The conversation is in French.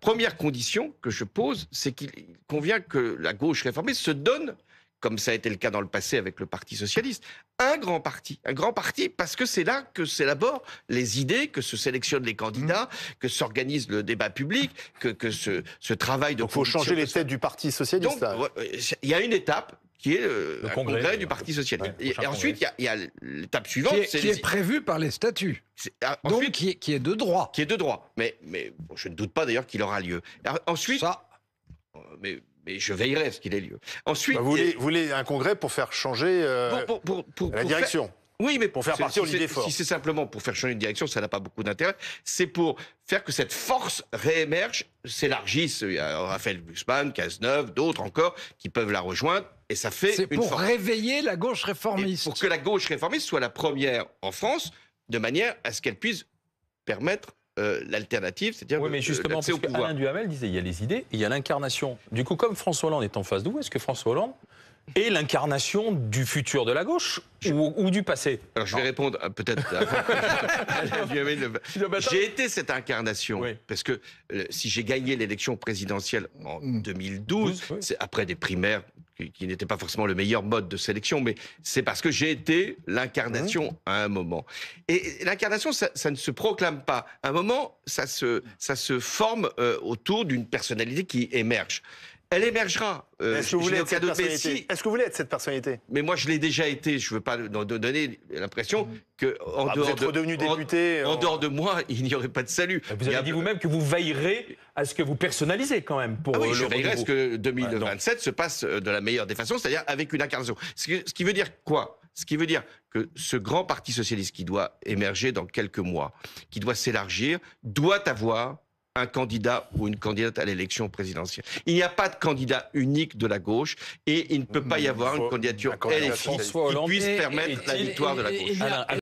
première condition que je pose, c'est qu'il convient que la gauche réformée se donne, comme ça a été le cas dans le passé avec le Parti socialiste, un grand parti. Un grand parti parce que c'est là que s'élaborent les idées, que se sélectionnent les candidats, que s'organise le débat public, que, que ce, travail de... Il faut changer les têtes du Parti socialiste. il y a une étape qui est euh, le congrès, du euh, Parti Socialiste. et, ensuite, il y a, l'étape suivante. Qui est, qui est prévue par les statuts. Ah, Donc, qui est, de droit. Qui est de droit. Mais, mais je ne doute pas d'ailleurs qu'il aura lieu. Ah, ensuite. Ça. Euh, mais, mais je veillerai à ce qu'il ait lieu. Ensuite. Bah, vous, voulez, un congrès pour faire changer pour, la direction Oui, mais pour faire partir si forte. Si c'est simplement pour faire changer une direction, ça n'a pas beaucoup d'intérêt. C'est pour faire que cette force réémerge, s'élargisse. Il y a Raphaël Guzman, Cazeneuve, d'autres encore qui peuvent la rejoindre et ça fait. C'est pour réveiller la gauche réformiste. pour que la gauche réformiste soit la première en France, de manière à ce qu'elle puisse permettre euh, l'alternative, c'est-à-dire oui, mais euh, justement, parce au pouvoir. Alain Duhamel disait il y a les idées, il y a l'incarnation. Du coup, comme François Hollande est en face d'où est-ce que François Hollande est l'incarnation du futur de la gauche ou, du passé Alors, je vais répondre euh, peut-être. j'ai été cette incarnation parce que si j'ai gagné l'élection présidentielle en 2012, mm. c'est après des primaires qui n'était pas forcément le meilleur mode de sélection, mais c'est parce que j'ai été l'incarnation à un moment. Et l'incarnation, ça, ne se proclame pas. À un moment, ça se, forme euh, autour d'une personnalité qui émerge elle émergera. Euh, est-ce que, vous voulez être cette personnalité Mais moi, je l'ai déjà été. Je ne veux pas donner l'impression mm. que en ah, dehors de euh, moi, il n'y aurait pas de salut. Vous avez dit vous-même que vous veillerez à ce que vous personnalisez quand même pour. Ah euh, je regrette que 2027 se passe de la meilleure des façons, c'est-à-dire avec une incarnation. ce qui veut dire quoi ce qui veut dire que ce grand parti socialiste qui doit émerger dans quelques mois, qui doit s'élargir, doit avoir un candidat ou une candidate à l'élection présidentielle. Il n'y a pas de candidat unique de la gauche et il ne peut pas y hmm, avoir une candidature LFI qui puisse permettre la victoire de la gauche.